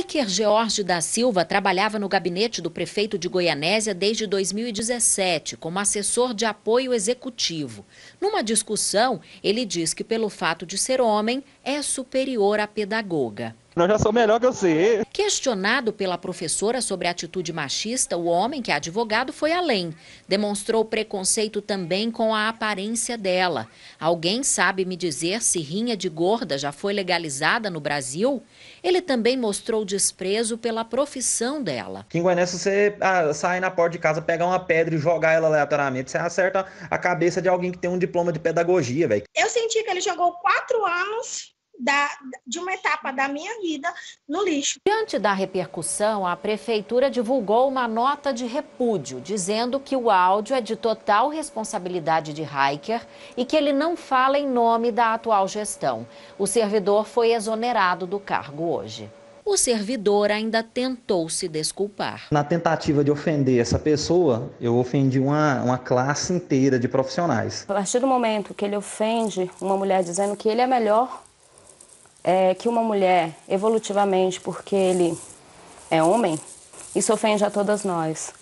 Iker George da Silva trabalhava no gabinete do prefeito de Goianésia desde 2017, como assessor de apoio executivo. Numa discussão, ele diz que, pelo fato de ser homem, é superior à pedagoga. Não, já sou melhor que você. Questionado pela professora sobre a atitude machista, o homem, que é advogado, foi além. Demonstrou preconceito também com a aparência dela. Alguém sabe me dizer se rinha de gorda já foi legalizada no Brasil? Ele também mostrou desprezo pela profissão dela. Aqui em você ah, sai na porta de casa, pega uma pedra e jogar ela aleatoriamente, você acerta a cabeça de alguém que tem um diploma de pedagogia, velho. Eu senti que ele jogou quatro anos da, de uma etapa da minha vida no lixo. Diante da repercussão, a prefeitura divulgou uma nota de repúdio, dizendo que o áudio é de total responsabilidade de Hiker e que ele não fala em nome da atual gestão. O servidor foi exonerado do cargo hoje o servidor ainda tentou se desculpar. Na tentativa de ofender essa pessoa, eu ofendi uma, uma classe inteira de profissionais. A partir do momento que ele ofende uma mulher dizendo que ele é melhor é, que uma mulher, evolutivamente, porque ele é homem, isso ofende a todas nós.